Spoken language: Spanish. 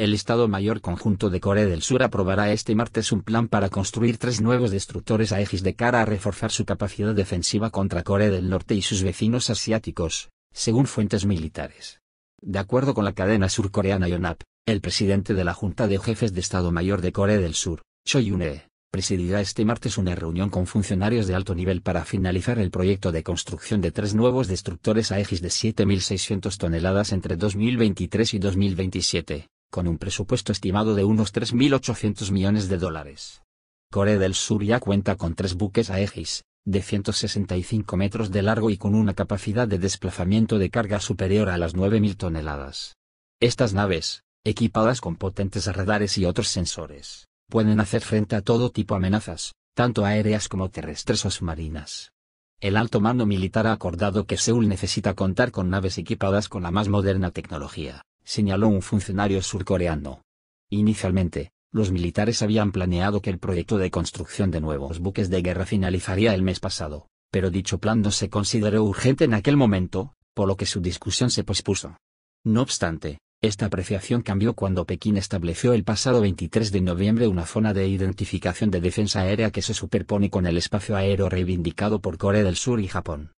El Estado Mayor Conjunto de Corea del Sur aprobará este martes un plan para construir tres nuevos destructores Aegis de cara a reforzar su capacidad defensiva contra Corea del Norte y sus vecinos asiáticos, según fuentes militares. De acuerdo con la cadena surcoreana Yonhap, el presidente de la Junta de Jefes de Estado Mayor de Corea del Sur, Choi yun presidirá este martes una reunión con funcionarios de alto nivel para finalizar el proyecto de construcción de tres nuevos destructores Aegis de 7.600 toneladas entre 2023 y 2027 con un presupuesto estimado de unos 3.800 millones de dólares. Corea del Sur ya cuenta con tres buques Aegis, de 165 metros de largo y con una capacidad de desplazamiento de carga superior a las 9.000 toneladas. Estas naves, equipadas con potentes radares y otros sensores, pueden hacer frente a todo tipo de amenazas, tanto aéreas como terrestres o submarinas. El alto mando militar ha acordado que Seúl necesita contar con naves equipadas con la más moderna tecnología, señaló un funcionario surcoreano. Inicialmente, los militares habían planeado que el proyecto de construcción de nuevos buques de guerra finalizaría el mes pasado, pero dicho plan no se consideró urgente en aquel momento, por lo que su discusión se pospuso. No obstante, esta apreciación cambió cuando Pekín estableció el pasado 23 de noviembre una zona de identificación de defensa aérea que se superpone con el espacio aéreo reivindicado por Corea del Sur y Japón,